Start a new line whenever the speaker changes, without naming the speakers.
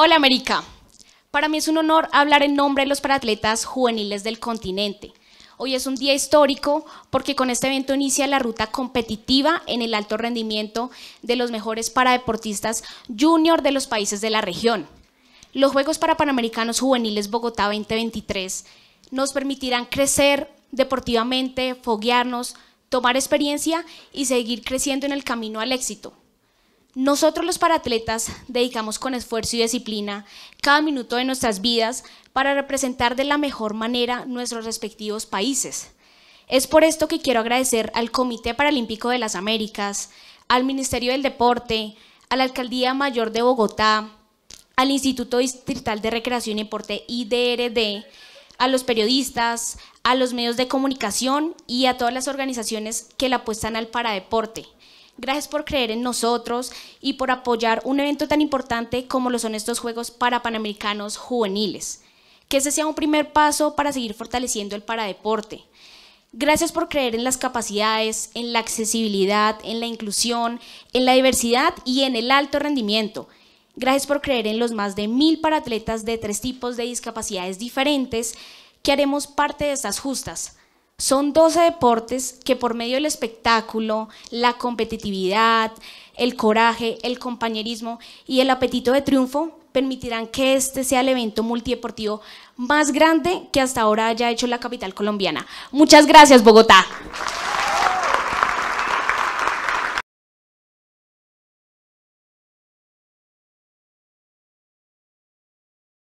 Hola América, para mí es un honor hablar en nombre de los paratletas juveniles del continente. Hoy es un día histórico porque con este evento inicia la ruta competitiva en el alto rendimiento de los mejores paradeportistas junior de los países de la región. Los Juegos para Panamericanos Juveniles Bogotá 2023 nos permitirán crecer deportivamente, foguearnos, tomar experiencia y seguir creciendo en el camino al éxito. Nosotros los paratletas dedicamos con esfuerzo y disciplina cada minuto de nuestras vidas para representar de la mejor manera nuestros respectivos países. Es por esto que quiero agradecer al Comité Paralímpico de las Américas, al Ministerio del Deporte, a la Alcaldía Mayor de Bogotá, al Instituto Distrital de Recreación y Deporte IDRD, a los periodistas, a los medios de comunicación y a todas las organizaciones que la apuestan al paradeporte. Gracias por creer en nosotros y por apoyar un evento tan importante como lo son estos Juegos para Panamericanos Juveniles. Que ese sea un primer paso para seguir fortaleciendo el paradeporte. Gracias por creer en las capacidades, en la accesibilidad, en la inclusión, en la diversidad y en el alto rendimiento. Gracias por creer en los más de mil paratletas de tres tipos de discapacidades diferentes que haremos parte de estas justas son 12 deportes que por medio del espectáculo, la competitividad, el coraje, el compañerismo y el apetito de triunfo permitirán que este sea el evento multideportivo más grande que hasta ahora haya hecho la capital colombiana. Muchas gracias, Bogotá.